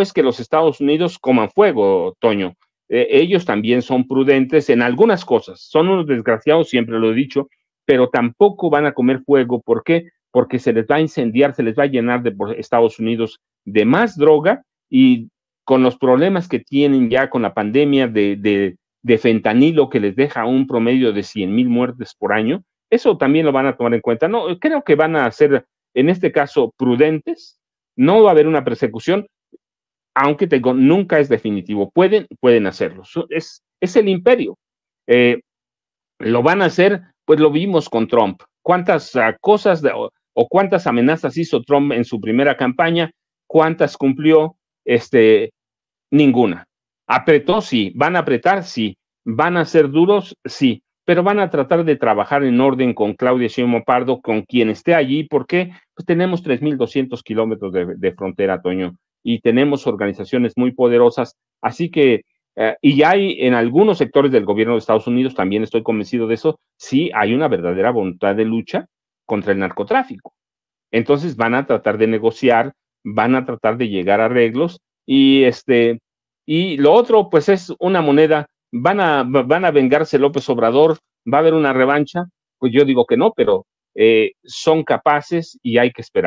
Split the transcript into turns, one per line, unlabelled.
es que los Estados Unidos coman fuego, Toño. E, ellos también son prudentes en algunas cosas. Son unos desgraciados, siempre lo he dicho, pero tampoco van a comer fuego. ¿Por qué? Porque se les va a incendiar, se les va a llenar de Estados Unidos de más droga y con los problemas que tienen ya con la pandemia de, de fentanilo que les deja un promedio de 100 mil muertes por año, eso también lo van a tomar en cuenta. No, creo que van a ser, en este caso, prudentes. No va a haber una persecución, aunque nunca es definitivo. Pueden, pueden hacerlo. Es, es el imperio. Eh, lo van a hacer, pues lo vimos con Trump. ¿Cuántas ah, cosas o, cuántas amenazas hizo Trump en su primera campaña? ¿Cuántas cumplió? Este, ninguna. ¿Apretó? Sí. ¿Van a apretar? Sí. ¿Van a ser duros? Sí. Pero van a tratar de trabajar en orden con Claudia simo Pardo, con quien esté allí, porque pues, tenemos 3.200 kilómetros de frontera, Toño y tenemos organizaciones muy poderosas. Así que, eh, y y hay en algunos sectores del gobierno de Estados Unidos, también estoy convencido de eso, sí hay una verdadera voluntad de lucha contra el narcotráfico. Entonces van a tratar de negociar, van a tratar de llegar a arreglos y este y lo otro pues es una moneda, van a van a vengarse López Obrador, va a haber una revancha, pues yo digo que no, pero eh, son capaces y hay que esperar.